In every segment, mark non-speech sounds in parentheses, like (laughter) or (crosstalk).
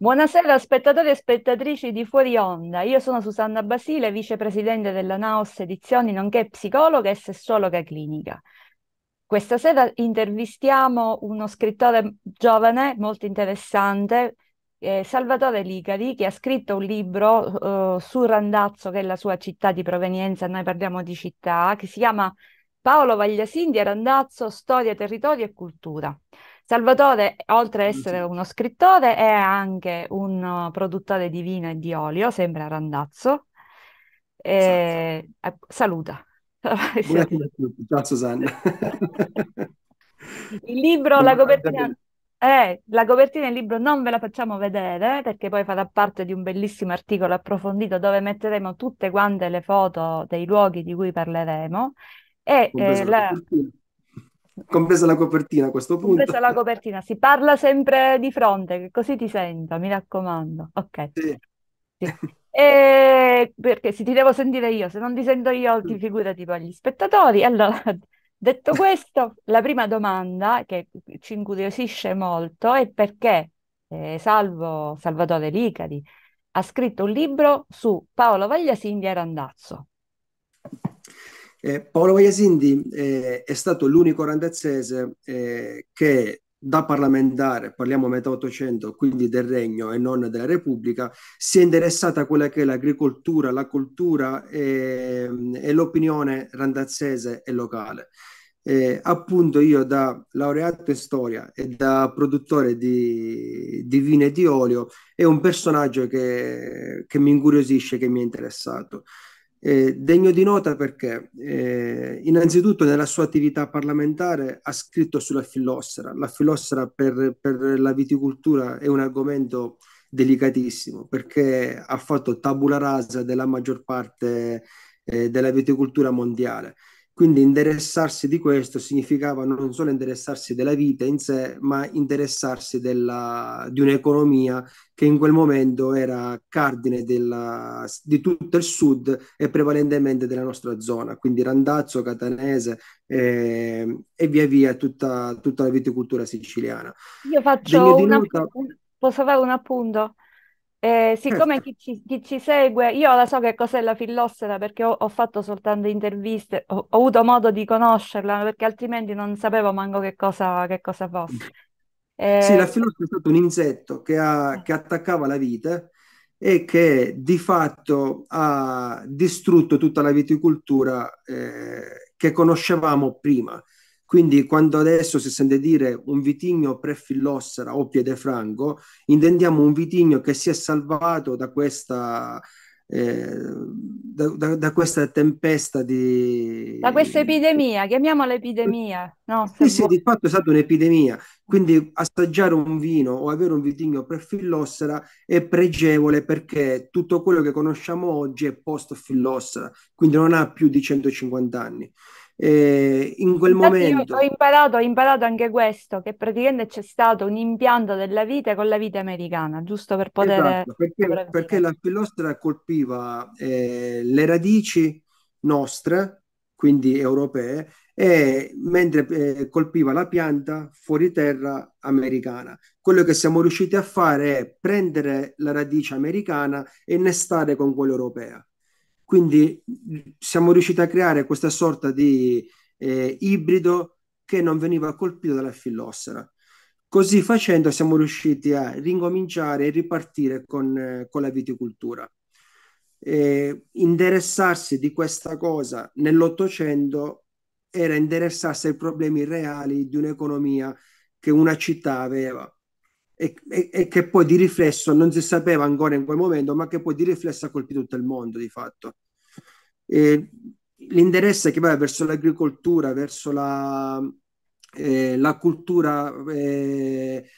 Buonasera spettatori e spettatrici di Fuori Onda, io sono Susanna Basile, vicepresidente della Naos Edizioni, nonché psicologa e sessologa clinica. Questa sera intervistiamo uno scrittore giovane molto interessante, eh, Salvatore Licari, che ha scritto un libro eh, su Randazzo, che è la sua città di provenienza, noi parliamo di città, che si chiama Paolo Vagliasindia, Randazzo, Storia, Territorio e Cultura. Salvatore, oltre ad essere uno scrittore, è anche un uh, produttore di vino e di olio, sempre a randazzo. E... Esatto. Saluta. (laughs) Buonasera a tutti, ciao Susanna. (laughs) Il libro, la copertina... Eh, la copertina del libro non ve la facciamo vedere perché poi farà parte di un bellissimo articolo approfondito dove metteremo tutte quante le foto dei luoghi di cui parleremo. E eh, la... Compresa la copertina a questo punto. Compresa la copertina, si parla sempre di fronte, così ti senta, mi raccomando. Ok. Sì. sì. E perché se ti devo sentire io, se non ti sento io, ti figurati poi gli spettatori. Allora, (laughs) detto questo, la prima domanda che ci incuriosisce molto è perché eh, Salvo Salvatore Licari ha scritto un libro su Paolo Vagliasin e Randazzo. Eh, Paolo Vajasindi eh, è stato l'unico randazzese eh, che da parlamentare, parliamo metà 800, quindi del Regno e non della Repubblica, si è interessata a quella che è l'agricoltura, la cultura e, ehm, e l'opinione randazzese e locale. Eh, appunto io da laureato in storia e da produttore di, di vino e di olio è un personaggio che, che mi incuriosisce, che mi ha interessato. Eh, degno di nota perché eh, innanzitutto nella sua attività parlamentare ha scritto sulla fillossera. La fillossera per, per, la viticoltura è un argomento delicatissimo perché ha fatto tabula rasa della maggior parte eh, della viticoltura mondiale. Quindi interessarsi di questo significava non solo interessarsi della vita in sé, ma interessarsi della, di un'economia che in quel momento era cardine della, di tutto il sud e prevalentemente della nostra zona, quindi Randazzo, Catanese eh, e via via tutta, tutta, la viticoltura siciliana. Io faccio una, nota... posso fare un appunto? Eh, siccome (laughs) chi ci, chi ci, segue, io la so che cos'è la fillossera perché ho, ho fatto soltanto interviste, ho, ho, avuto modo di conoscerla perché altrimenti non sapevo manco che cosa, che cosa fosse. Eh, sì, la eh, fillossera è stato un insetto che, ha, che attaccava la vite e che di fatto ha distrutto tutta la viticoltura eh, che conoscevamo prima. Quindi quando adesso si sente dire un vitigno prefillossera o piede piedefranco, intendiamo un vitigno che si è salvato da questa, eh, da, da, da, questa tempesta di... Da questa epidemia, chiamiamola epidemia. No, sì, sì, di fatto è stata un'epidemia, quindi assaggiare un vino o avere un vitigno pre-fillossera è pregevole perché tutto quello che conosciamo oggi è post-fillossera, quindi non ha più di 150 anni. Eh, in quel Infatti momento... Ho imparato, ho imparato anche questo, che praticamente c'è stato un impianto della vite con la vite americana, giusto per poter... Esatto, perché, perché, la filostra colpiva eh, le radici nostre, quindi europee, e mentre eh, colpiva la pianta fuori terra americana. Quello che siamo riusciti a fare è prendere la radice americana e innestare con quella europea. Quindi siamo riusciti a creare questa sorta di eh, ibrido che non veniva colpito dalla fillossera. Così facendo siamo riusciti a ricominciare e ripartire con, eh, con la viticoltura. Eh, interessarsi di questa cosa nell'Ottocento era interessarsi ai problemi reali di un'economia che una città aveva e, e, e, che poi di riflesso non si sapeva ancora in quel momento, ma che poi di riflesso ha colpito tutto il mondo di fatto. E l'interesse che va verso l'agricoltura, verso la, eh, la cultura eh,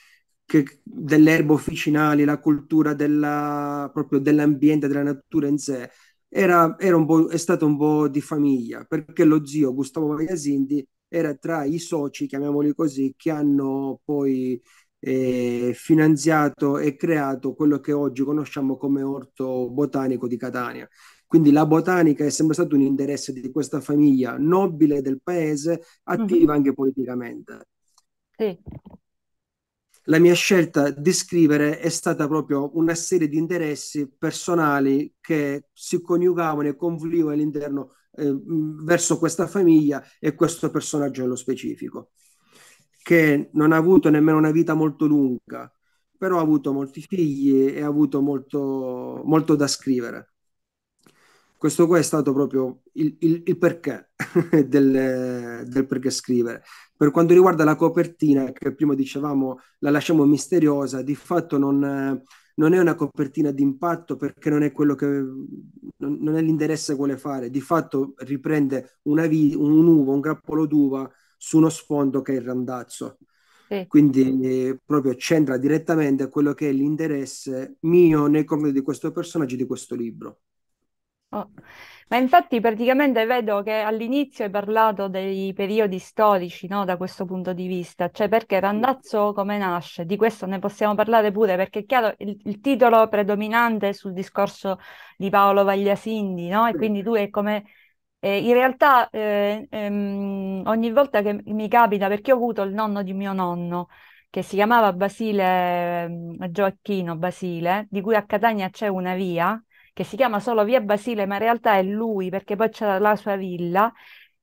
che, delle erbe officinali, la cultura della, proprio dell'ambiente, della natura in sé, era, era un po', è stato un po' di famiglia, perché lo zio Gustavo Magliasindi era tra i soci, chiamiamoli così, che hanno poi eh, finanziato e creato quello che oggi conosciamo come orto botanico di Catania. Quindi la botanica è sempre stato un interesse di questa famiglia nobile del paese, attiva mm-hmm. anche politicamente. Sì. La mia scelta di scrivere è stata proprio una serie di interessi personali che si coniugavano e confluivano all'interno eh, verso questa famiglia e questo personaggio nello specifico che non ha avuto nemmeno una vita molto lunga, però ha avuto molti figli e ha avuto molto, molto da scrivere. Questo qua è stato proprio il, il, il perché (laughs) del, del, perché scrivere. Per quanto riguarda la copertina, che prima dicevamo la lasciamo misteriosa, di fatto non, non è una copertina d'impatto perché non è quello che non, non è l'interesse che vuole fare. Di fatto riprende una vi, un uva, un grappolo d'uva su uno sfondo che è il randazzo. Sì. Quindi eh, proprio c'entra direttamente quello che è l'interesse mio nei confronti di questo personaggio e di questo libro. Oh. Ma infatti praticamente vedo che all'inizio hai parlato dei periodi storici, no? Da questo punto di vista, cioè perché Randazzo come nasce? Di questo ne possiamo parlare pure, perché è chiaro il, il titolo predominante sul discorso di Paolo Vagliasindi, no? E quindi tu è come eh, in realtà eh, ehm, ogni volta che mi capita, perché ho avuto il nonno di mio nonno, che si chiamava Basile ehm, Gioacchino Basile, di cui a Catania c'è una via, che si chiama solo via Basile, ma in realtà è lui, perché poi c'era la sua villa,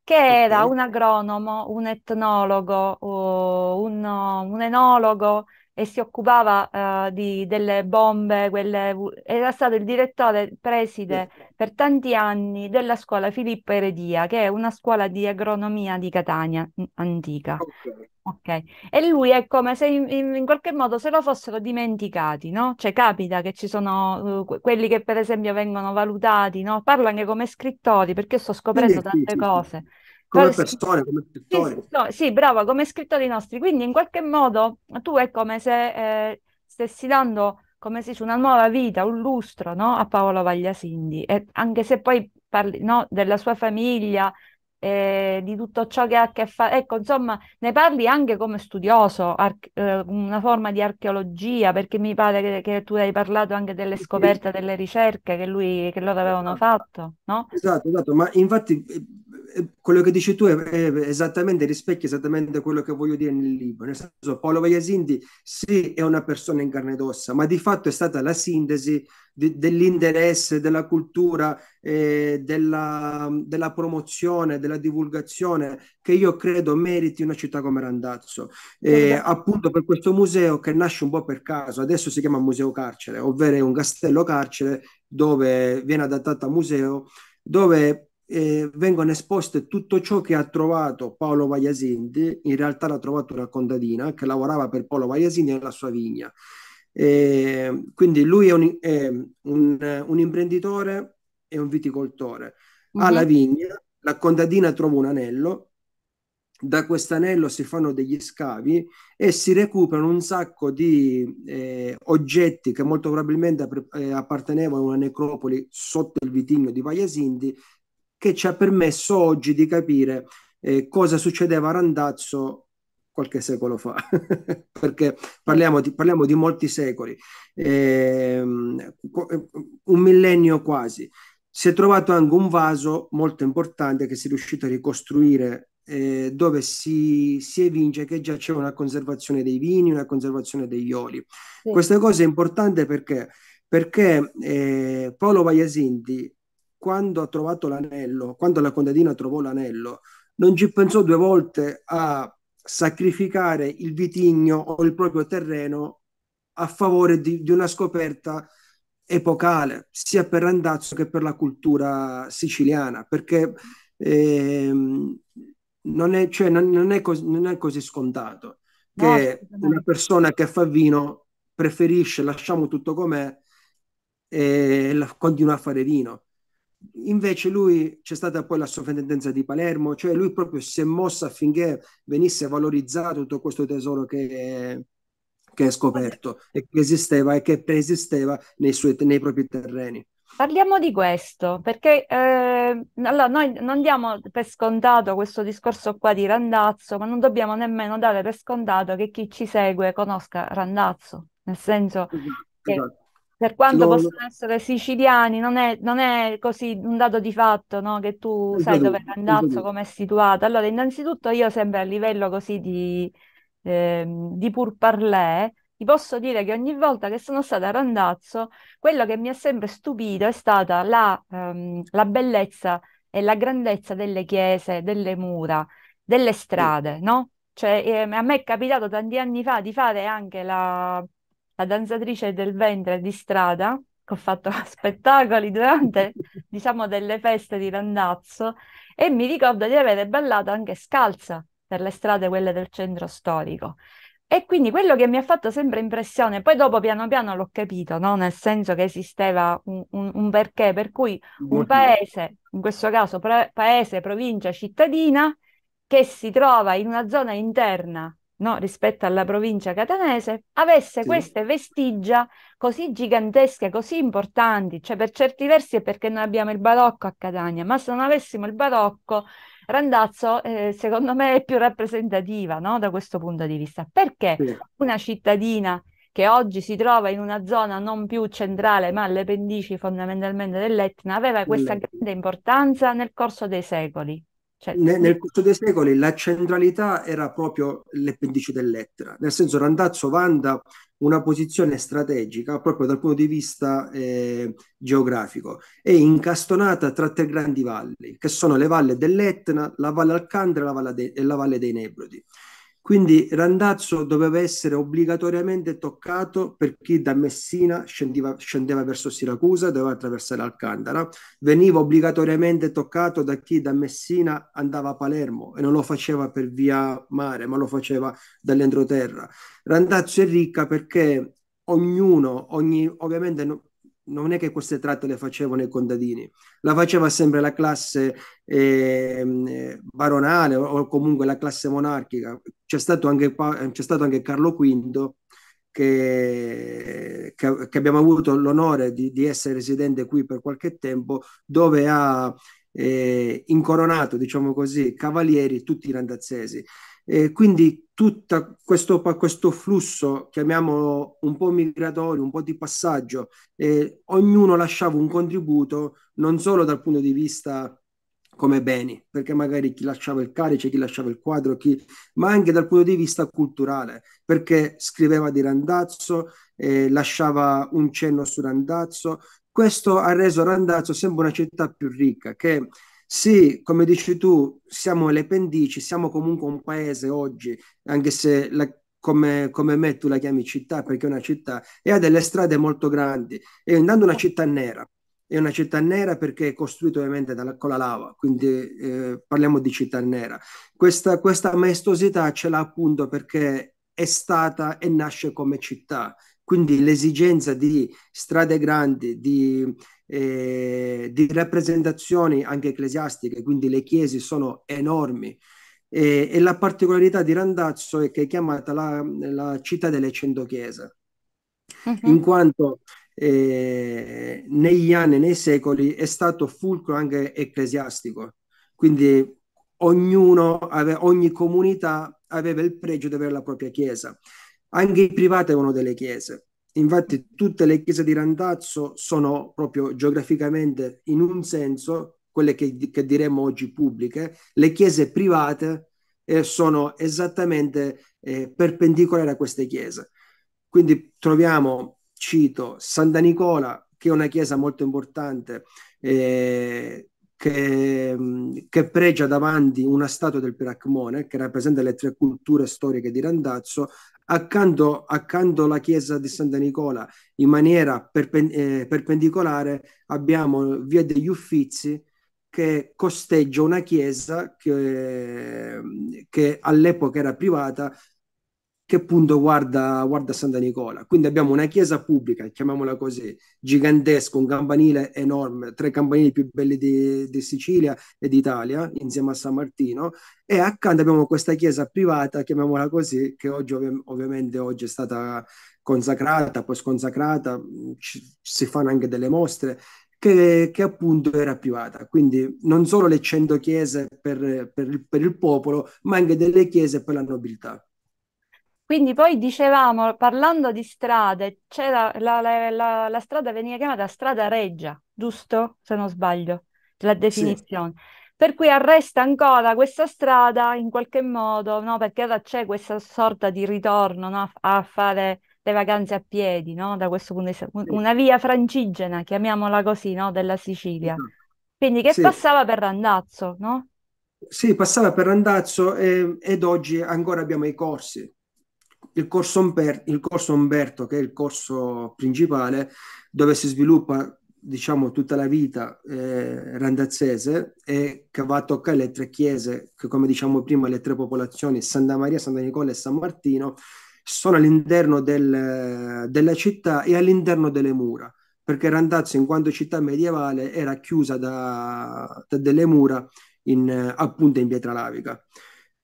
che era un agronomo, un etnologo, uh, un, un enologo, e si occupava uh, di, delle bombe, quelle, era stato il direttore preside per tanti anni della scuola Filippo Eredia, che è una scuola di agronomia di Catania antica. Okay. Okay. E lui è come se in, in, qualche modo se lo fossero dimenticati, no? Cioè capita che ci sono uh, quelli che per esempio vengono valutati, no? Parlo anche come scrittori perché sto scoprendo tante cose come cioè, persone, come scrittori. Sì, no, sì, brava, come scrittori nostri. Quindi in qualche modo tu è come se eh, stessi dando, come si dice, una nuova vita, un lustro no? a Paolo Vagliasindi. E anche se poi parli no, della sua famiglia, eh, di tutto ciò che ha a che fare, ecco, insomma, ne parli anche come studioso, arche- eh, una forma di archeologia, perché mi pare che, che, tu hai parlato anche delle scoperte, delle ricerche che, lui, che loro avevano esatto. fatto, no? Esatto, esatto, ma infatti eh, eh, quello che dici tu è, è, esattamente rispecchia esattamente quello che voglio dire nel libro. Nel senso, Paolo Vajasindi sì è una persona in carne ed ossa, ma di fatto è stata la sintesi di, dell'interesse, della cultura, eh, della, della, promozione, della divulgazione che io credo meriti una città come Randazzo. Eh, appunto per questo museo che nasce un po' per caso, adesso si chiama Museo Carcere, ovvero è un castello carcere dove viene adattato a museo, dove eh, vengono esposte tutto ciò che ha trovato Paolo Vagliasinti, in realtà l'ha trovato una contadina che lavorava per Paolo Vagliasinti nella sua vigna. Eh, quindi lui è un, è un, un imprenditore e un viticoltore. Mm-hmm. Ha mhm. la vigna, la contadina trova un anello, da quest'anello si fanno degli scavi e si recuperano un sacco di eh, oggetti che molto probabilmente eh, appartenevano a una necropoli sotto il vitigno di Vagliasinti che ci ha permesso oggi di capire eh, cosa succedeva a Randazzo qualche secolo fa, (laughs) perché parliamo di, parliamo di, molti secoli, eh, un millennio quasi. Si è trovato anche un vaso molto importante che si è riuscito a ricostruire eh, dove si, si, evince che già c'è una conservazione dei vini, una conservazione degli oli. Sì. Questa cosa è importante perché, perché eh, Paolo Vajasinti quando ha trovato l'anello, quando la contadina trovò l'anello, non ci pensò due volte a sacrificare il vitigno o il proprio terreno a favore di, di una scoperta epocale, sia per Randazzo che per la cultura siciliana, perché ehm, non, è, cioè, non, non, è cos- non, è, così scontato che no, una persona che fa vino preferisce lasciamo tutto com'è e la- continua a fare vino. Invece lui c'è stata poi la sovrintendenza di Palermo, cioè lui proprio si è mosso affinché venisse valorizzato tutto questo tesoro che, che è scoperto e che esisteva e che preesisteva nei, suoi, nei propri terreni. Parliamo di questo, perché eh, allora noi non diamo per scontato questo discorso qua di Randazzo, ma non dobbiamo nemmeno dare per scontato che chi ci segue conosca Randazzo, nel senso esatto, che esatto. Per quanto lo, possono essere siciliani, non è, non è, così un dato di fatto no? che tu esatto, sai dove Randazzo, esatto. come è situato. Allora, innanzitutto io sempre a livello così di, eh, di pur parler, ti posso dire che ogni volta che sono stata a Randazzo, quello che mi ha sempre stupito è stata la, ehm, la bellezza e la grandezza delle chiese, delle mura, delle strade, no? Cioè, eh, a me è capitato tanti anni fa di fare anche la, la danzatrice del ventre di strada, che ho fatto (laughs) spettacoli durante, (laughs) diciamo, delle feste di Randazzo, e mi ricordo di avere ballato anche scalza per le strade, quelle del centro storico. E quindi quello che mi ha fatto sempre impressione, poi dopo piano piano l'ho capito, no? nel senso che esisteva un, un, un perché, per cui un paese, in questo caso pre- paese, provincia, cittadina, che si trova in una zona interna no, rispetto alla provincia catanese, avesse sì. queste vestigia così gigantesche, così importanti, cioè per certi versi è perché noi abbiamo il barocco a Catania, ma se non avessimo il barocco, Randazzo eh, secondo me è più rappresentativa no? da questo punto di vista, perché sì. una cittadina che oggi si trova in una zona non più centrale ma alle pendici fondamentalmente dell'Etna, aveva questa grande importanza nel corso dei secoli. Certo. Nel, nel corso dei secoli la centralità era proprio l'appendice dell'Ettera, nel senso Randazzo vanta una posizione strategica proprio dal punto di vista eh, geografico, è incastonata tra tre grandi valli, che sono le valle dell'Etna, la valle Alcantara e la valle dei Nebrodi. Quindi Randazzo doveva essere obbligatoriamente toccato per chi da Messina scendiva, scendeva verso Siracusa, doveva attraversare Alcantara, veniva obbligatoriamente toccato da chi da Messina andava a Palermo e non lo faceva per via mare, ma lo faceva dall'entroterra. Randazzo è ricca perché ognuno, ogni, ovviamente non è che queste tratte le facevano i contadini, la faceva sempre la classe eh, baronale o comunque la classe monarchica. C'è stato anche, c'è stato anche Carlo V che, che, che abbiamo avuto l'onore di, di, essere residente qui per qualche tempo, dove ha eh, incoronato, diciamo così, cavalieri, tutti randazzesi. Eh, quindi tutto questo, questo, flusso, chiamiamolo un po' migratorio, un po' di passaggio, eh, ognuno lasciava un contributo non solo dal punto di vista come beni, perché magari chi lasciava il carice, chi lasciava il quadro, chi... ma anche dal punto di vista culturale, perché scriveva di Randazzo, eh, lasciava un cenno su Randazzo, questo ha reso Randazzo sempre una città più ricca, che sì, come dici tu, siamo le pendici, siamo comunque un paese oggi, anche se la, come, come, me tu la chiami città, perché è una città, e ha delle strade molto grandi, è andando una città nera, è una città nera perché è costruita ovviamente dalla, con la lava, quindi eh, parliamo di città nera. Questa, questa maestosità ce l'ha appunto perché è stata e nasce come città, quindi l'esigenza di strade grandi, di, eh, di rappresentazioni anche ecclesiastiche, quindi le chiese sono enormi. E, e, la particolarità di Randazzo è che è chiamata la, la città delle cento chiese, uh-huh. in quanto eh, negli anni, nei secoli, è stato fulcro anche ecclesiastico. Quindi ognuno, ave, ogni comunità aveva il pregio di avere la propria chiesa. Anche i privati avevano delle chiese. Infatti tutte le chiese di Randazzo sono proprio geograficamente in un senso, quelle che, che diremmo oggi pubbliche, le chiese private eh, sono esattamente eh, perpendicolari a queste chiese. Quindi troviamo, cito, Santa Nicola, che è una chiesa molto importante, eh, che, che, pregia davanti una statua del Piracmone che rappresenta le tre culture storiche di Randazzo, accanto, accanto alla chiesa di Santa Nicola in maniera perpen- eh, perpendicolare abbiamo via degli Uffizi che costeggia una chiesa che, che all'epoca era privata che appunto guarda, guarda Santa Nicola. Quindi abbiamo una chiesa pubblica, chiamiamola così, gigantesca, un campanile enorme, tre campanili più belli di, di Sicilia e d'Italia, insieme a San Martino, e accanto abbiamo questa chiesa privata, chiamiamola così, che oggi ov- ovviamente oggi è stata consacrata, poi sconsacrata, ci, si fanno anche delle mostre, che, che, appunto era privata. Quindi non solo le 100 chiese per, per, per il popolo, ma anche delle chiese per la nobiltà. Quindi poi dicevamo, parlando di strade, c'era la, la, la, la strada veniva chiamata strada reggia, giusto? Se non sbaglio, la definizione. Sì. Per cui arresta ancora questa strada in qualche modo, no? Perché ora c'è questa sorta di ritorno no? a fare le vacanze a piedi, no? Da questo punto di vista, una via francigena, chiamiamola così, no? Della Sicilia. Esatto. Quindi che sì. passava per Randazzo, no? Sì, passava per Randazzo e, ehm, ed oggi ancora abbiamo i corsi, il corso, Umberto, il corso Umberto, che è il corso principale, dove si sviluppa diciamo tutta la vita eh, randazzese e che va a toccare le tre chiese che come diciamo prima le tre popolazioni Santa Maria, Santa Nicola e San Martino sono all'interno del, della città e all'interno delle mura perché Randazzo in quanto città medievale era chiusa da, da delle mura in, appunto in pietra lavica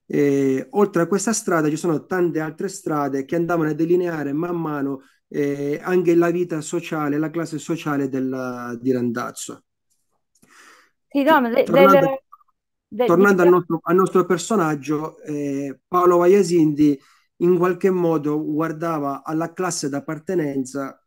eh, oltre a questa strada ci sono tante altre strade che andavano a delineare man mano eh, anche la vita sociale, la classe sociale della, di Randazzo. Sì, no, de, tornando, de, de, tornando al, diciamo nostro, al, nostro, personaggio, eh, Paolo Vaiasindi in qualche modo guardava alla classe d'appartenenza,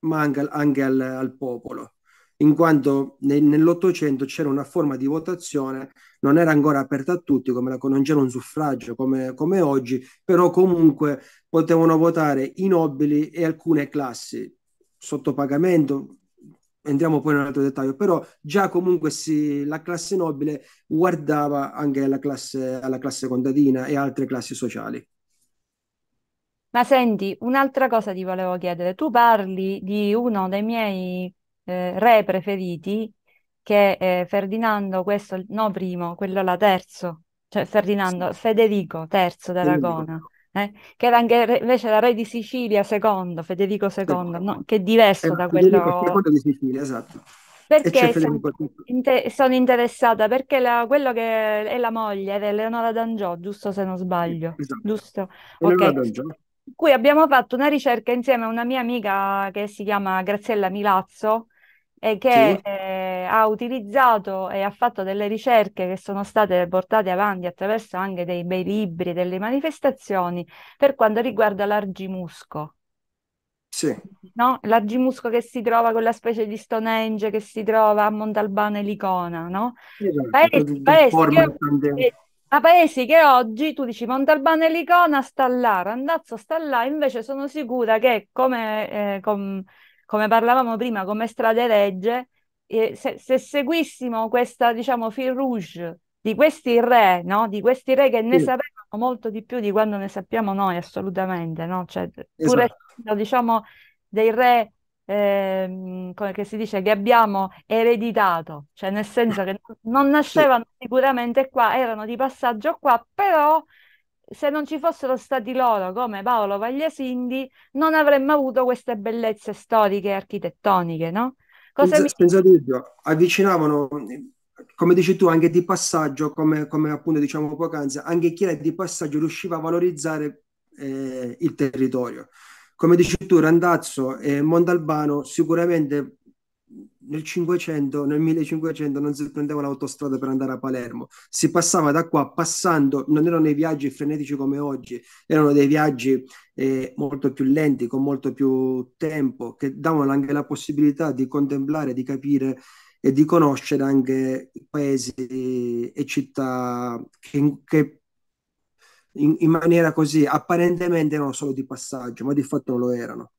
ma anche, anche al, al popolo in quanto nel, nell'Ottocento c'era una forma di votazione, non era ancora aperta a tutti, come la, non c'era un suffragio come, come oggi, però comunque potevano votare i nobili e alcune classi sotto pagamento, entriamo poi in un altro dettaglio, però già comunque si, la classe nobile guardava anche alla classe, alla classe contadina e altre classi sociali. Ma senti, un'altra cosa ti volevo chiedere. Tu parli di uno dei miei eh, re preferiti che eh, Ferdinando, questo, no primo, quello la terzo, cioè Ferdinando, Federico III d'Aragona, eh, che era anche re, invece era re di Sicilia secondo, Federico II, No, che è diverso eh, da Federico quello... di Sicilia, esatto. Perché sono, inter- sono, interessata? Perché la, quello che è la moglie di Eleonora D'Angiò, giusto se non sbaglio, esatto. giusto? Eleonora okay. D'Angiò cui abbiamo fatto una ricerca insieme a una mia amica che si chiama Graziella Milazzo, e che sì. eh, ha utilizzato e ha fatto delle ricerche che sono state portate avanti attraverso anche dei bei libri, delle manifestazioni per quanto riguarda l'argimusco. Sì. No? L'argimusco che si trova, quella specie di Stonehenge che si trova a Montalbano e Licona, no? Esatto, paesi, paesi che, paesi che oggi tu dici Montalbano e Licona sta là, Randazzo sta là, invece sono sicura che come, eh, com, come parlavamo prima, come strade regge, eh, se, se, seguissimo questa, diciamo, fil rouge di questi re, no? di questi re che ne sì. sapevano molto di più di quando ne sappiamo noi, assolutamente, no? cioè, pur esatto. essendo, diciamo, dei re eh, si dice, che abbiamo ereditato, cioè nel senso (laughs) che non nascevano sicuramente qua, erano di passaggio qua, però se non ci fossero stati loro come Paolo Vagliasindi, non avremmo avuto queste bellezze storiche e architettoniche, no? Cosa senza, mi... senza dubbio, avvicinavano, come dici tu, anche di passaggio, come, come appunto diciamo poc'anzi, anche chi era di passaggio riusciva a valorizzare eh, il territorio. Come dici tu, Randazzo e Montalbano sicuramente nel 500, nel 1500 non si prendeva l'autostrada per andare a Palermo, si passava da qua passando, non erano dei viaggi frenetici come oggi, erano dei viaggi eh, molto più lenti, con molto più tempo, che davano anche la possibilità di contemplare, di capire e di conoscere anche paesi e città che, che in, in maniera così apparentemente erano solo di passaggio, ma di fatto non lo erano.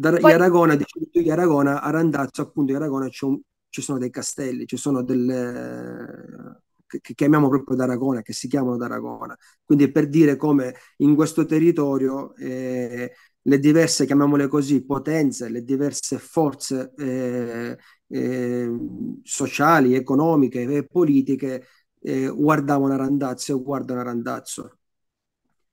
Da Poi... Aragona, di Aragona, a Randazzo, appunto, in Aragona un, ci sono dei castelli, ci sono delle che chiamiamo proprio d'Aragona, che si chiamano d'Aragona. Quindi per dire come in questo territorio eh, le diverse, chiamiamole così, potenze, le diverse forze eh, eh, sociali, economiche e politiche eh, guardavano Randazzo e guardano Randazzo.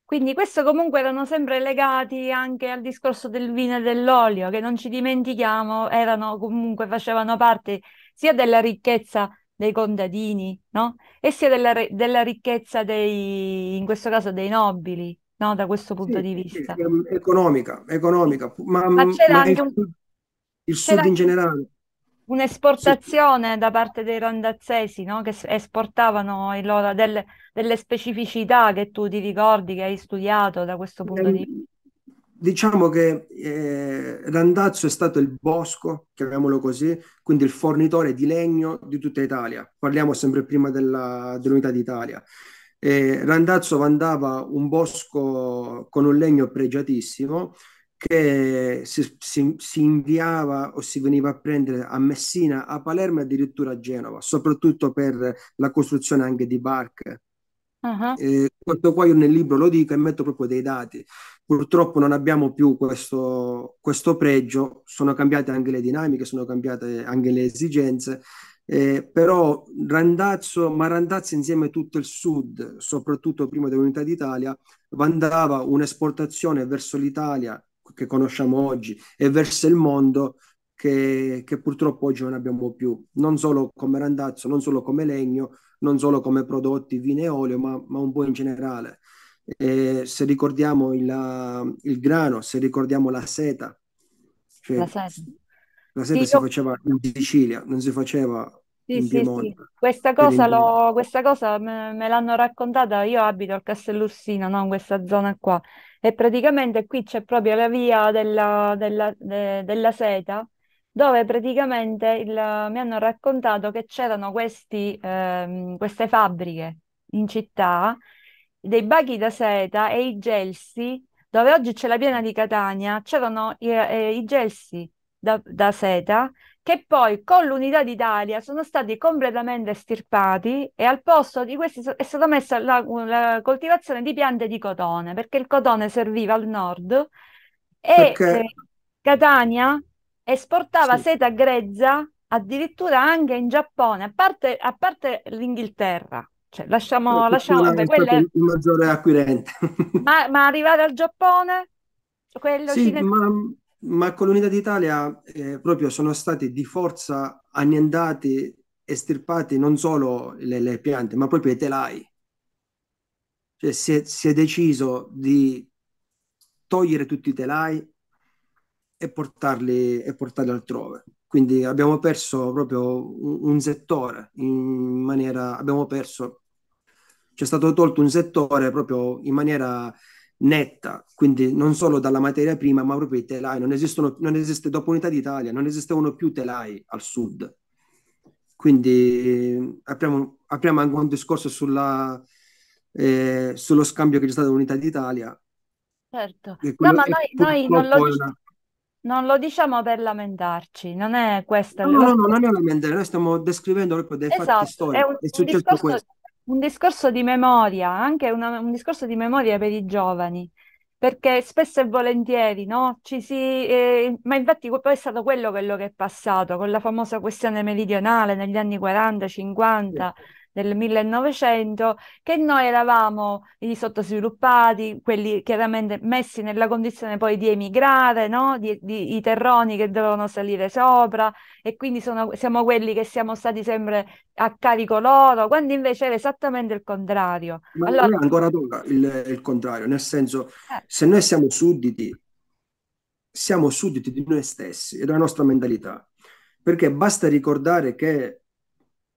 Quindi questo comunque erano sempre legati anche al discorso del vino e dell'olio, che non ci dimentichiamo, erano comunque facevano parte sia della ricchezza dei contadini, no? E sia della, della ricchezza dei, in questo caso, dei nobili, no? Da questo punto sì, di vista. Sì, ehm, economica, economica, ma, ma c'era ma anche il, un... il sud in generale. Un'esportazione sì. da parte dei randazzesi no? che esportavano loro, delle, delle, specificità che tu ti ricordi, che hai studiato da questo punto di vista. Ehm, diciamo che eh, Randazzo è stato il bosco, chiamiamolo così, quindi il fornitore di legno di tutta Italia. Parliamo sempre prima della, dell'unità d'Italia. Eh, Randazzo mandava un bosco con un legno pregiatissimo che si, si, si, inviava o si veniva a prendere a Messina, a Palermo e addirittura a Genova, soprattutto per la costruzione anche di barche. Uh-huh. Eh, questo qua io nel libro lo dico e metto proprio dei dati. Purtroppo non abbiamo più questo, questo pregio, sono cambiate anche le dinamiche, sono cambiate anche le esigenze, eh, però Randazzo, ma Randazzo insieme a tutto il sud, soprattutto prima dell'Unità d'Italia, vandava un'esportazione verso l'Italia che conosciamo oggi e verso il mondo che, che, purtroppo oggi non abbiamo più, non solo come randazzo, non solo come legno, non solo come prodotti, vino e olio, ma, ma un po' in generale. Eh, se ricordiamo il, il, grano, se ricordiamo la seta, cioè, la seta, la seta sì, si io... faceva in Sicilia, non si faceva sì, sì, sì. Questa cosa, l'ho, questa cosa me, me, l'hanno raccontata, io abito al Castellursino, no? in questa zona qua, e praticamente qui c'è proprio la via della, della, de, della seta, dove praticamente il, mi hanno raccontato che c'erano questi, eh, queste fabbriche in città, dei baghi da seta e i gelsi, dove oggi c'è la piena di Catania, c'erano i, eh, i gelsi da, da seta che poi con l'unità d'Italia sono stati completamente estirpati e al posto di questi è stata messa la, la coltivazione di piante di cotone, perché il cotone serviva al nord e perché... Eh, Catania esportava sì. seta grezza addirittura anche in Giappone, a parte, a parte l'Inghilterra. Cioè, lasciamo, ecco, lasciamo è quelle... il maggiore acquirente. ma, ma arrivare al Giappone? Quello sì, cinese... ma ma con l'Unità d'Italia eh, proprio sono stati di forza annientati, estirpati non solo le, le piante, ma proprio i telai. Cioè, si, è, si è deciso di togliere tutti i telai e portarli, e portarli altrove. Quindi abbiamo perso proprio un, un settore in maniera, abbiamo perso, ci è stato tolto un settore proprio in maniera netta, quindi non solo dalla materia prima, ma proprio i telai. Non esistono, non esiste dopo Unità d'Italia, non esistevano più telai al sud. Quindi eh, apriamo, apriamo anche un discorso sulla, eh, sullo scambio che c'è stato l'unità d'Italia. Certo, no, ma noi, noi non, lo dic- una... non, lo diciamo per lamentarci, non è questa... No, no, no, non è lamentare, noi stiamo descrivendo proprio dei esatto, fatti storici, è, un, è successo discorso... questo un discorso di memoria, anche una, un discorso di memoria per i giovani, perché spesso e volentieri, no? Ci si, eh, ma infatti poi è stato quello, quello, che è passato con la famosa questione meridionale negli anni 40, 50, sì del 1900, che noi eravamo i sottosviluppati, quelli chiaramente messi nella condizione poi di emigrare, no? di, di, i terroni che dovevano salire sopra e quindi sono, siamo quelli che siamo stati sempre a carico loro, quando invece era esattamente il contrario. Ma allora... non è ancora il, il, contrario, nel senso, eh. se noi siamo sudditi, siamo sudditi di noi stessi e della nostra mentalità, perché basta ricordare che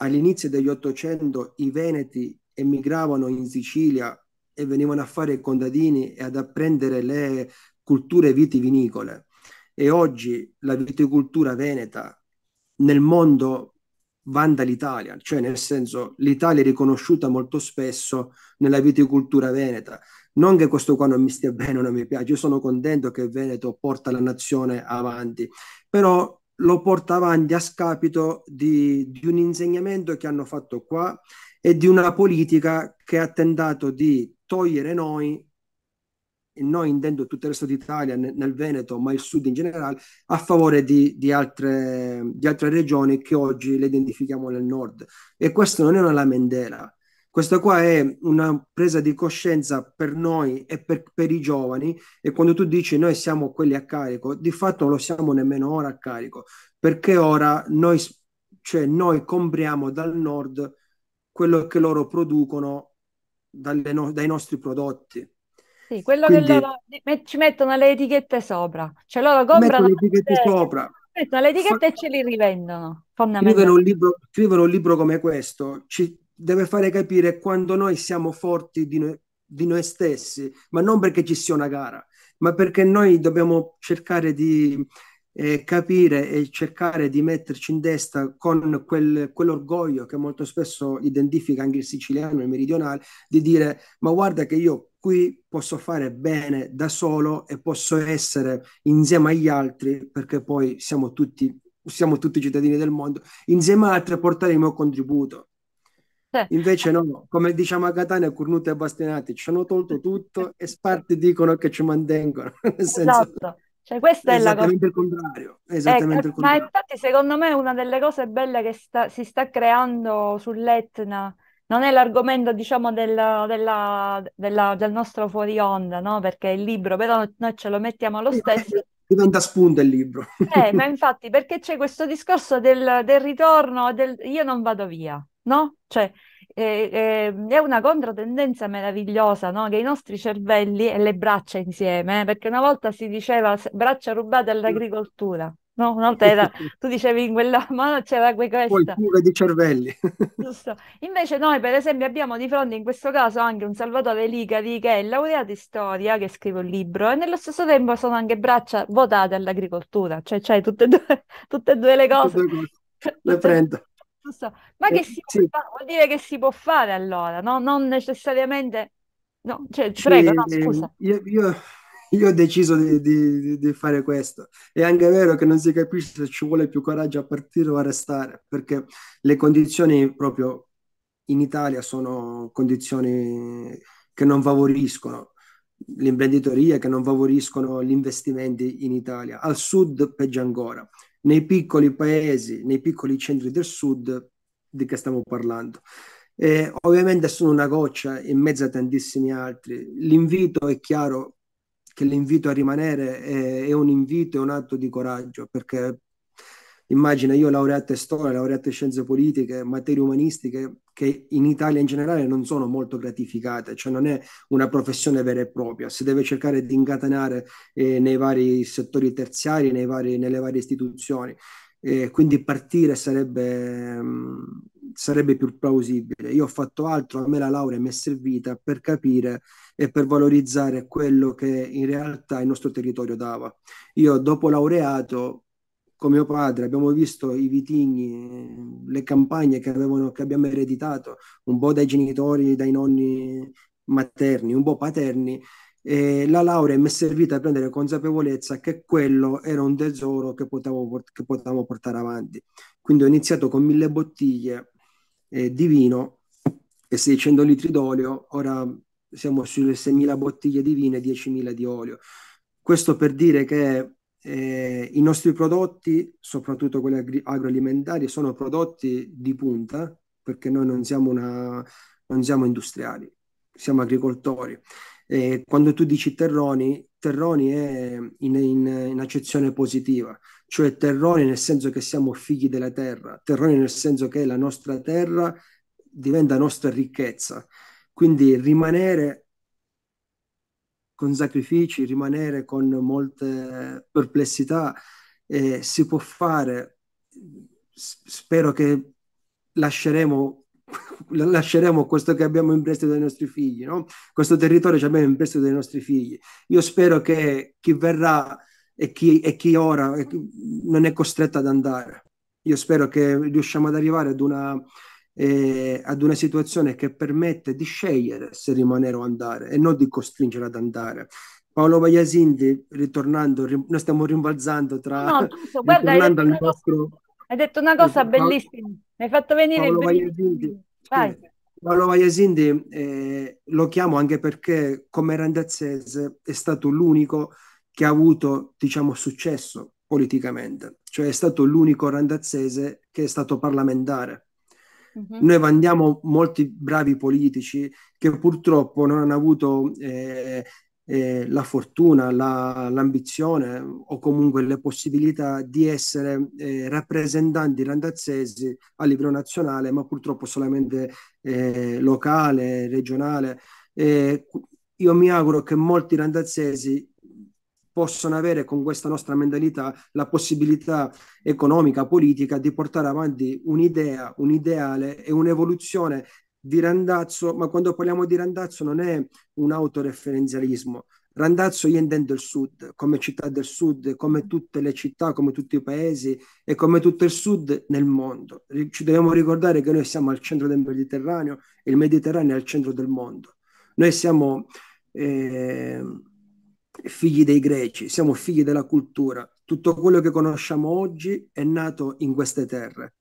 all'inizio degli Ottocento i Veneti emigravano in Sicilia e venivano a fare i contadini e ad apprendere le culture vitivinicole. E oggi la viticoltura veneta nel mondo vanda l'Italia, cioè nel senso l'Italia è riconosciuta molto spesso nella viticoltura veneta. Non che questo qua non mi stia bene o non mi piace, io sono contento che Veneto porta la nazione avanti, però lo porta avanti a scapito di, di un insegnamento che hanno fatto qua e di una politica che ha tentato di togliere noi noi intendo tutto il resto d'Italia, nel Veneto, ma il sud in generale, a favore di, di, altre, di, altre, regioni che oggi le identifichiamo nel nord. E questo non è una lamentela, questa qua è una presa di coscienza per noi e per, per, i giovani e quando tu dici noi siamo quelli a carico, di fatto non lo siamo nemmeno ora a carico, perché ora noi, cioè noi compriamo dal nord quello che loro producono no, dai nostri prodotti. Sì, quello Quindi, che loro ci mettono le etichette sopra, cioè loro comprano le etichette le... sopra. Mettono le etichette Fa... e ce li rivendono. Scrivere un, libro, scrivere un libro come questo ci, deve fare capire quando noi siamo forti di noi, di noi stessi, ma non perché ci sia una gara, ma perché noi dobbiamo cercare di eh, capire e cercare di metterci in testa con quel, quell'orgoglio che molto spesso identifica anche il siciliano, e il meridionale, di dire ma guarda che io qui posso fare bene da solo e posso essere insieme agli altri perché poi siamo tutti, siamo tutti cittadini del mondo, insieme a altri portare il mio contributo. Invece no, come diciamo a Catania, cornuti e bastinati, ci hanno tolto tutto e sparti dicono che ci mantengono. (laughs) Nel senso, esatto. Cioè, questa è, la cosa. Il contrario. È esattamente ecco, il contrario. Ma infatti, secondo me, una delle cose belle che sta, si sta creando sull'Etna non è l'argomento, diciamo, della, della, della, del nostro fuori onda, no? Perché è il libro, però noi ce lo mettiamo lo eh, stesso. diventa spunto il libro. Eh, ma infatti, perché c'è questo discorso del, del ritorno, del io non vado via no? Cioè, eh, eh, è una controtendenza meravigliosa, no? Che i nostri cervelli e le braccia insieme, eh? perché una volta si diceva braccia rubate all'agricoltura, no? Una volta era, (laughs) tu dicevi in quella mano c'era questa. Colture di cervelli. (laughs) Giusto. Invece noi, per esempio, abbiamo di fronte in questo caso anche un Salvatore Licari che è laureato in storia, che scrive un libro, e nello stesso tempo sono anche braccia votate all'agricoltura, cioè c'hai cioè, tutte, (laughs) tutte e due, le cose. Tutte le cose. Le prendo. Giusto. Ma che si sì. può fare? Vuol dire che si può fare allora, no? Non necessariamente... No, cioè, prego, no, eh, scusa. Io, io, io ho deciso di, di, di, fare questo. È anche vero che non si capisce se ci vuole più coraggio a partire o a restare, perché le condizioni proprio in Italia sono condizioni che non favoriscono l'imprenditoria, che non favoriscono gli investimenti in Italia. Al sud peggio ancora nei piccoli paesi, nei piccoli centri del sud di che stiamo parlando. Eh, ovviamente sono una goccia in mezzo a tantissimi altri. L'invito è chiaro che l'invito a rimanere è, è un invito, è un atto di coraggio, perché immagina io laureato in storia, laureato in scienze politiche, materie umanistiche, che in Italia in generale non sono molto gratificate, cioè non è una professione vera e propria, si deve cercare di incatenare eh, nei vari settori terziari, nei vari, nelle varie istituzioni. Eh, quindi partire sarebbe, mh, mm, sarebbe più plausibile. Io ho fatto altro, a me la laurea mi è servita per capire e per valorizzare quello che in realtà il nostro territorio dava. Io dopo laureato come mio padre, abbiamo visto i vitigni, eh, le campagne che, avevano, che abbiamo ereditato un po' dai genitori, dai nonni materni, un po' paterni, e la laurea mi è servita a prendere consapevolezza che quello era un tesoro che potevamo, che potevamo portare avanti. Quindi ho iniziato con mille bottiglie eh, di vino e 600 litri d'olio, ora siamo sulle 6.000 bottiglie di vino e 10.000 di olio. Questo per dire che eh, i nostri prodotti, soprattutto quelli agri- agroalimentari, sono prodotti di punta perché noi non siamo, una, non siamo industriali, siamo agricoltori. E eh, quando tu dici terroni, terroni è in, in, in, accezione positiva, cioè terroni nel senso che siamo figli della terra, terroni nel senso che la nostra terra diventa nostra ricchezza. Quindi rimanere con sacrifici, rimanere con molte perplessità, eh, si può fare. Spero che lasceremo, (laughs) lasceremo questo che abbiamo in prestito ai nostri figli, no? questo territorio che abbiamo in prestito dai nostri figli. Io spero che chi verrà e chi, e chi ora e chi non è costretto ad andare. Io spero che riusciamo ad arrivare ad una, eh, ad una situazione che permette di scegliere se rimanere o andare e non di costringere ad andare. Paolo Vagliasindi, ritornando, rim- noi stiamo rimbalzando tra... No, tutto, (laughs) guarda, hai detto, cosa, nostro... hai detto, una cosa esatto, bellissima, mi hai fatto venire Paolo il brividi. Paolo Vagliasindi eh, lo chiamo anche perché come randazzese è stato l'unico che ha avuto, diciamo, successo politicamente, cioè è stato l'unico randazzese che è stato parlamentare Mm-hmm. Noi vandiamo molti bravi politici che purtroppo non hanno avuto eh, eh, la fortuna, la, l'ambizione o comunque le possibilità di essere eh, rappresentanti randazzesi a livello nazionale, ma purtroppo solamente eh, locale, regionale. Eh, io mi auguro che molti randazzesi possono avere con questa nostra mentalità la possibilità economica, politica di portare avanti un'idea, un ideale e un'evoluzione di randazzo, ma quando parliamo di randazzo non è un autoreferenzialismo. Randazzo io intendo il sud, come città del sud, come tutte le città, come tutti i paesi e come tutto il sud nel mondo. Ci dobbiamo ricordare che noi siamo al centro del Mediterraneo e il Mediterraneo è al centro del mondo. Noi siamo... Eh, figli dei greci, siamo figli della cultura. Tutto quello che conosciamo oggi è nato in queste terre.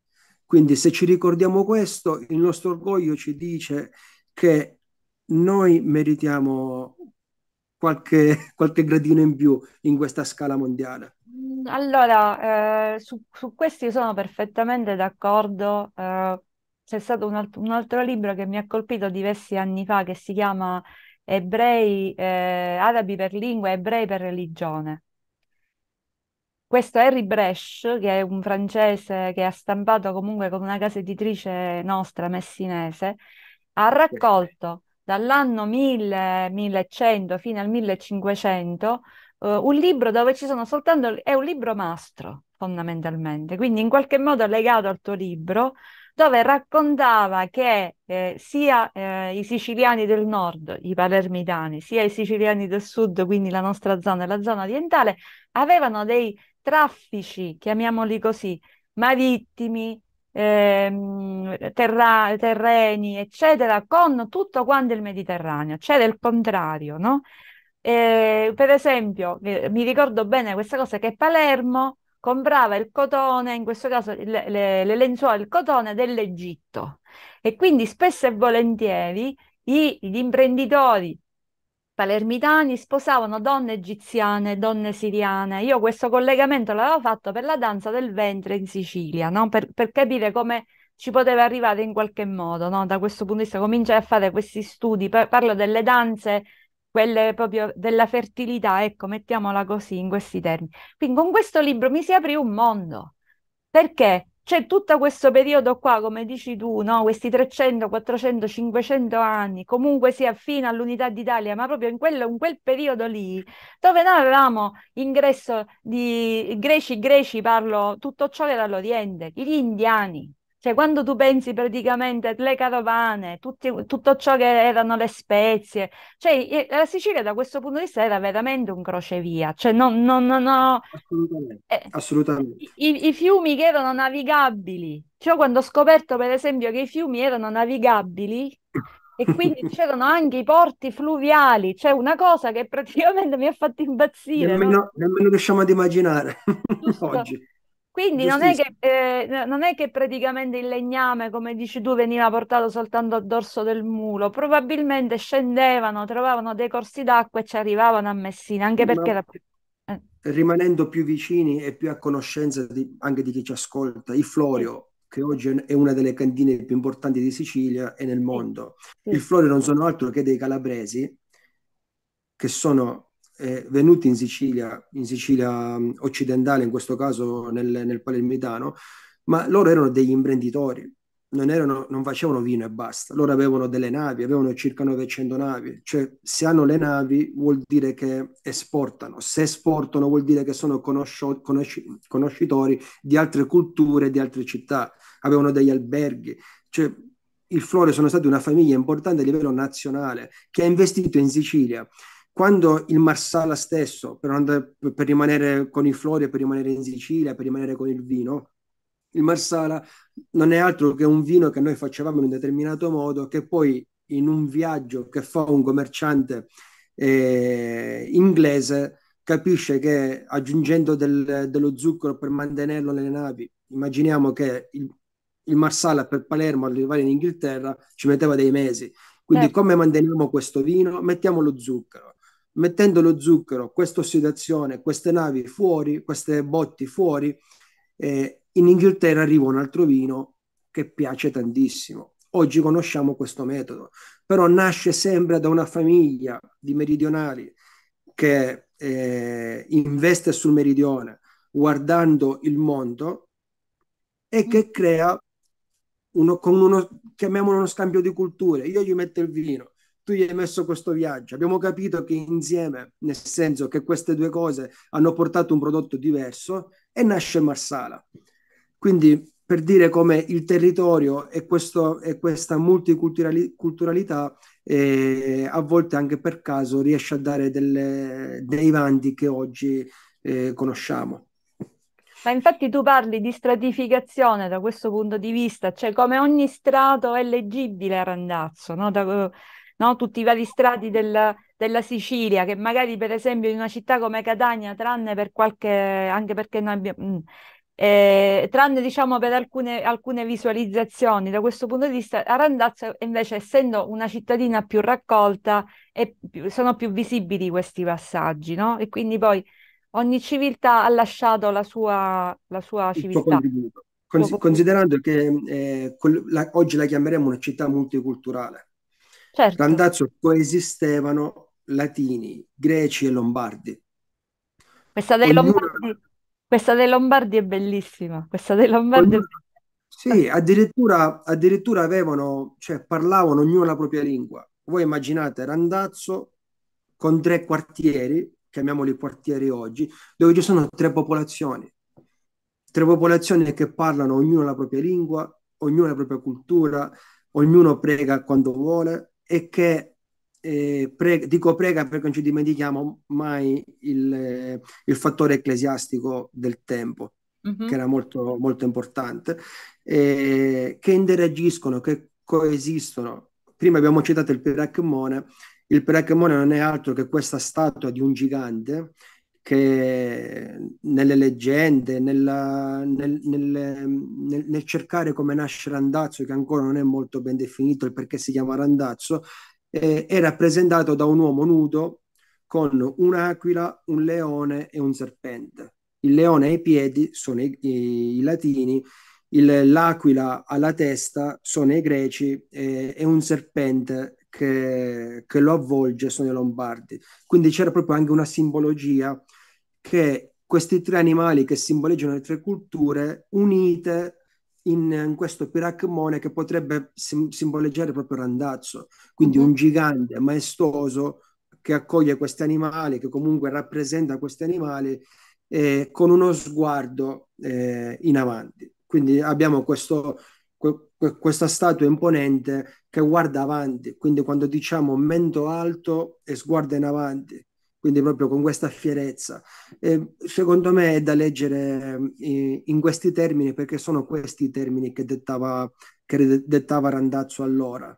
Quindi se ci ricordiamo questo, il nostro orgoglio ci dice che noi meritiamo qualche, (laughs) qualche gradino in più in questa scala mondiale. Allora, eh, su, su questi sono perfettamente d'accordo. Eh, c'è stato un, alt- un altro libro che mi ha colpito diversi anni fa che si chiama ebrei, eh, arabi per lingua, ebrei per religione. Questo Harry Bresch, che è un francese che ha stampato comunque con una casa editrice nostra, messinese, ha raccolto dall'anno 1000, 1100 fino al 1500 eh, un libro dove ci sono soltanto... è un libro mastro, fondamentalmente, quindi in qualche modo legato al tuo libro, dove raccontava che eh, sia eh, i siciliani del nord, i palermitani, sia i siciliani del sud, quindi la nostra zona e la zona orientale, avevano dei traffici, chiamiamoli così, marittimi, ehm, terra- terreni, eccetera, con tutto quanto il Mediterraneo. C'era il contrario, no? Eh, per esempio, mi ricordo bene questa cosa che Palermo comprava il cotone, in questo caso le, le, le lenzuola, il cotone dell'Egitto. E quindi spesso e volentieri gli, gli imprenditori palermitani sposavano donne egiziane, donne siriane. Io questo collegamento l'avevo fatto per la danza del ventre in Sicilia, no? per, per, capire come ci poteva arrivare in qualche modo, no? da questo punto di vista cominciai a fare questi studi, parlo delle danze quelle proprio della fertilità, ecco, mettiamola così in questi termini. Quindi con questo libro mi si aprì un mondo, perché c'è tutto questo periodo qua, come dici tu, no? questi 300, 400, 500 anni, comunque sia fino all'unità d'Italia, ma proprio in, quello, in quel periodo lì, dove noi avevamo ingresso di greci, greci, parlo tutto ciò che era l'Oriente, gli indiani, cioè, quando tu pensi praticamente alle carovane, tutti, tutto ciò che erano le spezie, cioè la Sicilia da questo punto di vista era veramente un crocevia, cioè no, no, no, no. Assolutamente. Eh, assolutamente. I, I, fiumi che erano navigabili, cioè quando ho scoperto per esempio che i fiumi erano navigabili e quindi (laughs) c'erano anche i porti fluviali, cioè una cosa che praticamente mi ha fatto impazzire. Nemmeno, no? nemmeno riusciamo ad immaginare (laughs) oggi. Quindi non è, che, eh, non è, che, praticamente il legname, come dici tu, veniva portato soltanto a dorso del mulo, probabilmente scendevano, trovavano dei corsi d'acqua e ci arrivavano a Messina, anche perché Ma... era più eh. rimanendo più vicini e più a conoscenza di, anche di chi ci ascolta, il Florio, che oggi è una delle cantine più importanti di Sicilia e nel mondo. Il Florio non sono altro che dei calabresi che sono eh, venuti in Sicilia, in Sicilia mm, occidentale, in questo caso nel, nel palermitano, ma loro erano degli imprenditori, non, erano, non, facevano vino e basta, loro avevano delle navi, avevano circa 900 navi, cioè se hanno le navi vuol dire che esportano, se esportano vuol dire che sono conosci- conosci- conoscitori di altre culture, di altre città, avevano degli alberghi, cioè il Flore sono stati una famiglia importante a livello nazionale che ha investito in Sicilia quando il Marsala stesso, per, andare, per rimanere con i flori, per rimanere in Sicilia, per rimanere con il vino, il Marsala non è altro che un vino che noi facevamo in un determinato modo, che poi in un viaggio che fa un commerciante eh, inglese capisce che aggiungendo del, dello zucchero per mantenerlo nelle navi, immaginiamo che il, il Marsala per Palermo arrivare in Inghilterra ci metteva dei mesi. Quindi certo. come manteniamo questo vino? Mettiamo lo zucchero mettendo lo zucchero, questa ossidazione, queste navi fuori, queste botti fuori, eh, in Inghilterra arriva un altro vino che piace tantissimo. Oggi conosciamo questo metodo, però nasce sempre da una famiglia di meridionali che eh, investe sul meridione guardando il mondo e che crea uno, con uno, chiamiamolo uno scambio di culture. Io gli metto il vino, tu gli hai messo questo viaggio. Abbiamo capito che insieme, nel senso che queste due cose hanno portato un prodotto diverso e nasce Marsala. Quindi per dire come il territorio e, questo, e questa multiculturalità eh, a volte anche per caso riesce a dare delle, dei vanti che oggi eh, conosciamo. Ma infatti tu parli di stratificazione da questo punto di vista, cioè come ogni strato è leggibile a Randazzo, no? da, eh, no? tutti i vari strati del, della Sicilia, che magari per esempio in una città come Catania, tranne per qualche, anche perché noi abbiamo... Mm, eh, tranne diciamo per alcune, alcune, visualizzazioni da questo punto di vista Arandazzo invece essendo una cittadina più raccolta più, sono più visibili questi passaggi no? e quindi poi ogni civiltà ha lasciato la sua, la sua civiltà considerando che eh, quel, la, oggi la chiameremo una città multiculturale Certo. Randazzo coesistevano latini, greci e lombardi. Questa dei, Ognuno... Lombardi, questa dei Lombardi è bellissima. Questa dei Lombardi Ognuno... è Sì, addirittura, addirittura avevano, cioè parlavano ognuno la propria lingua. Voi immaginate Randazzo con tre quartieri, chiamiamoli quartieri oggi, dove ci sono tre popolazioni. Tre popolazioni che parlano ognuno la propria lingua, ognuno la propria cultura, ognuno prega quando vuole, e che eh, pre- dico prega perché non ci dimentichiamo mai il, il fattore ecclesiastico del tempo, mm-hmm. che era molto, molto importante, eh, che interagiscono, che coesistono. Prima abbiamo citato il Piraccemone, il Piraccemone non è altro che questa statua di un gigante che nelle leggende, nella, nel, nel, ehm, nel, nel, cercare come nasce Randazzo, che ancora non è molto ben definito il perché si chiama Randazzo, eh, è rappresentato da un uomo nudo con un'aquila, un leone e un serpente. Il leone ai piedi sono i, i, i latini, il, l'aquila alla testa sono i greci eh, e un serpente che, che lo avvolge sono i lombardi. Quindi c'era proprio anche una simbologia che questi tre animali che simboleggiano le tre culture unite in, in questo piracmone che potrebbe sim- simboleggiare proprio Randazzo, quindi mm-hmm. un gigante maestoso che accoglie questi animali, che comunque rappresenta questi animali eh, con uno sguardo eh, in avanti. Quindi abbiamo questo que, questa statua imponente che guarda avanti, quindi quando diciamo mento alto e sguardo in avanti, quindi proprio con questa fierezza. E secondo me è da leggere eh, in questi termini perché sono questi i termini che dettava, che dettava Randazzo allora.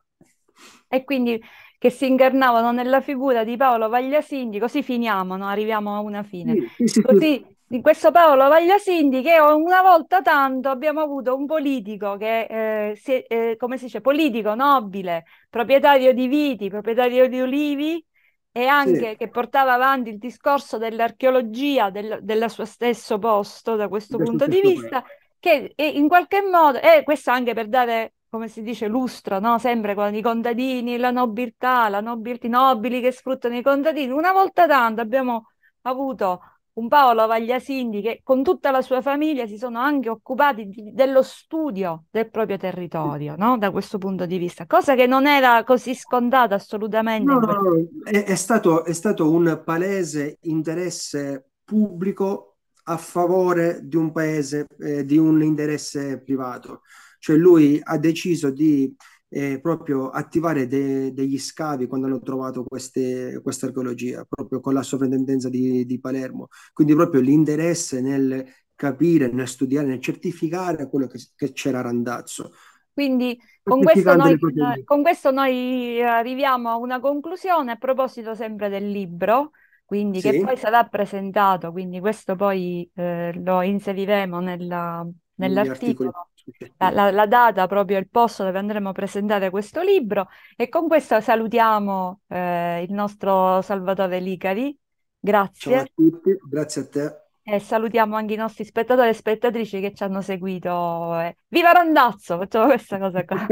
E quindi che si incarnavano nella figura di Paolo Vagliasindi, così finiamo, no? arriviamo a una fine. Sì, sì, sì. Così in questo Paolo Vagliasindi che una volta tanto abbiamo avuto un politico che, eh, si, eh, come si dice, politico nobile, proprietario di viti, proprietario di olivi e anche sì. che portava avanti il discorso dell'archeologia del, della sua stesso posto da questo da punto di vista, che in qualche modo, e eh, questo anche per dare come si dice, lustro, no? sempre con i contadini, la nobiltà, la nobil- i nobili che sfruttano i contadini. Una volta tanto abbiamo avuto un Paolo Vagliasindi che con tutta la sua famiglia si sono anche occupati di, dello studio del proprio territorio, no? da questo punto di vista, cosa che non era così scontata assolutamente. No, no, no. È, è, stato, è stato un palese interesse pubblico a favore di un paese, eh, di un interesse privato. Cioè lui ha deciso di eh, proprio attivare de- degli scavi quando hanno trovato queste, questa archeologia, proprio con la sovrintendenza di, di Palermo. Quindi proprio l'interesse nel capire, nel studiare, nel certificare quello che, che c'era a Randazzo. Quindi con questo, noi, eh, con questo, noi, eh, arriviamo a una conclusione a proposito sempre del libro, quindi sì. che poi sarà presentato, quindi questo poi eh, lo inseriremo nella, nell'articolo la, la, la, data, proprio il posto dove andremo a presentare questo libro. E con questo salutiamo eh, il nostro Salvatore Licari. Grazie. Ciao a tutti, grazie a te. E salutiamo anche i nostri spettatori e spettatrici che ci hanno seguito. Eh. Viva Randazzo! Facciamo questa cosa qua. (laughs)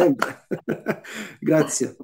(laughs) grazie.